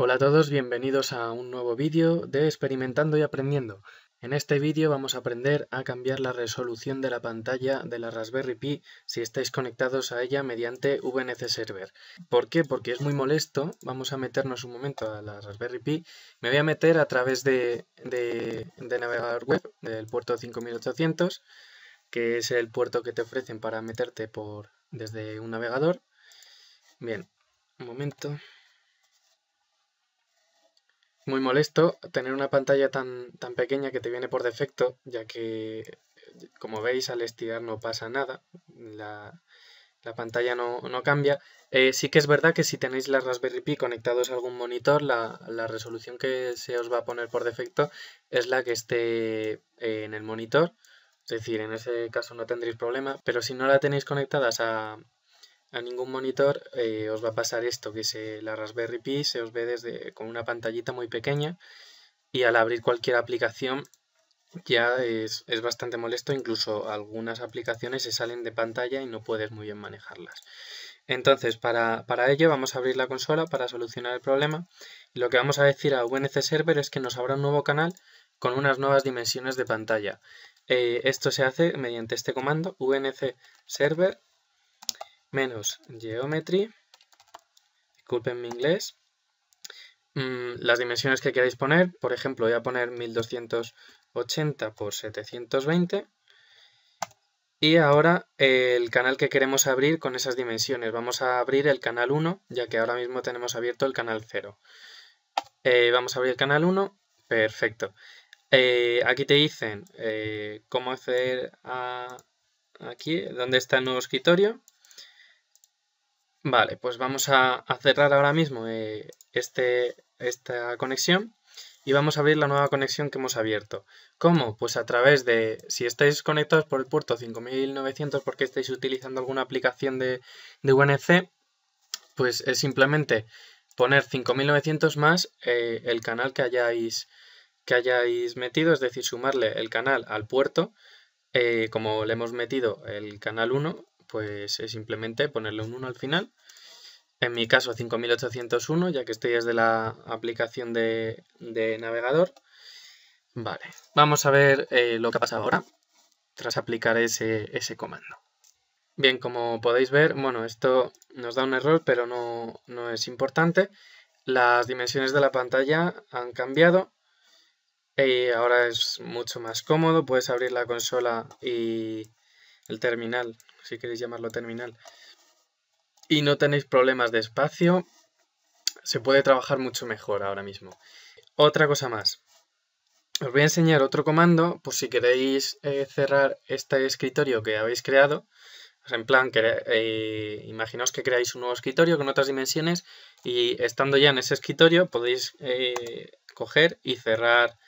Hola a todos, bienvenidos a un nuevo vídeo de Experimentando y Aprendiendo. En este vídeo vamos a aprender a cambiar la resolución de la pantalla de la Raspberry Pi si estáis conectados a ella mediante VNC Server. ¿Por qué? Porque es muy molesto. Vamos a meternos un momento a la Raspberry Pi. Me voy a meter a través de, navegador web del puerto 5800 que es el puerto que te ofrecen para meterte por desde un navegador. Bien, un momento. Muy molesto tener una pantalla tan, tan pequeña que te viene por defecto, ya que, como veis, al estirar no pasa nada. La, pantalla no, no cambia. Eh, sí que es verdad que si tenéis la Raspberry Pi conectados a algún monitor, la, resolución que se os va a poner por defecto es la que esté eh, en el monitor. Es decir, en ese caso no tendréis problema, pero si no la tenéis conectadas a, ningún monitor, eh, os va a pasar esto, que se, la Raspberry Pi se os ve desde, con una pantallita muy pequeña y al abrir cualquier aplicación ya es, bastante molesto, incluso algunas aplicaciones se salen de pantalla y no puedes muy bien manejarlas. Entonces, para, ello vamos a abrir la consola para solucionar el problema. lo que vamos a decir a VNC Server es que nos abra un nuevo canal con unas nuevas dimensiones de pantalla. Eh, esto se hace mediante este comando vnc server menos geometry. Disculpen mi inglés. Mm, las dimensiones que queráis poner, por ejemplo, voy a poner 1280 por 720. Y ahora el canal que queremos abrir con esas dimensiones. Vamos a abrir el canal 1, ya que ahora mismo tenemos abierto el canal 0. Eh, vamos a abrir el canal 1. Perfecto. Eh, aquí te dicen eh, cómo acceder a aquí, dónde está el nuevo escritorio. Vale, pues vamos a, cerrar ahora mismo eh, este, esta conexión y vamos a abrir la nueva conexión que hemos abierto. ¿Cómo? Pues a través de, si estáis conectados por el puerto 5900 porque estáis utilizando alguna aplicación de, de UNC, pues es simplemente poner 5900 más el canal que hayáis que hayáis metido, es decir, sumarle el canal al puerto. Eh, como le hemos metido el canal 1, pues es simplemente ponerle un 1 al final. En mi caso 5801, ya que estoy desde la aplicación de, navegador. Vale, vamos a ver eh, lo que pasa ahora tras aplicar ese, comando. Bien, como podéis ver, bueno, esto nos da un error, pero no, no es importante. Las dimensiones de la pantalla han cambiado eh, ahora es mucho más cómodo, puedes abrir la consola y el terminal, si queréis llamarlo terminal. Y no tenéis problemas de espacio, se puede trabajar mucho mejor ahora mismo. Otra cosa más, os voy a enseñar otro comando, por si queréis eh, cerrar este escritorio que habéis creado, en plan, que, eh, imaginaos que creáis un nuevo escritorio con otras dimensiones y estando ya en ese escritorio podéis coger y cerrar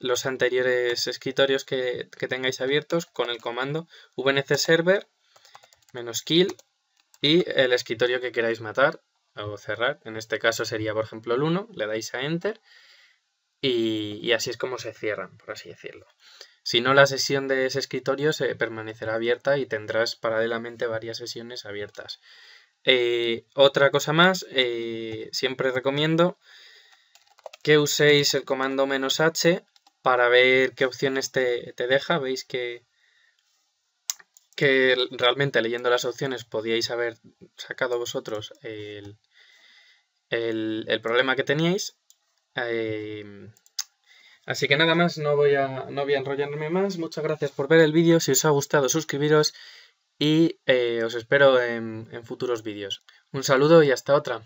los anteriores escritorios que, tengáis abiertos con el comando vnc server menos kill y el escritorio que queráis matar o cerrar. En este caso sería, por ejemplo, el 1, le dais a enter y, así es como se cierran, por así decirlo. Si no, la sesión de ese escritorio se permanecerá abierta y tendrás paralelamente varias sesiones abiertas. Eh, otra cosa más, eh, siempre recomiendo que uséis el comando "-h", para ver qué opciones te, deja. Veis que, que realmente leyendo las opciones podíais haber sacado vosotros el, problema que teníais. Em, así que nada más, no voy, a, voy enrollarme más. Muchas gracias por ver el vídeo. Si os ha gustado, suscribiros y eh, os espero en futuros vídeos. Un saludo y hasta otra.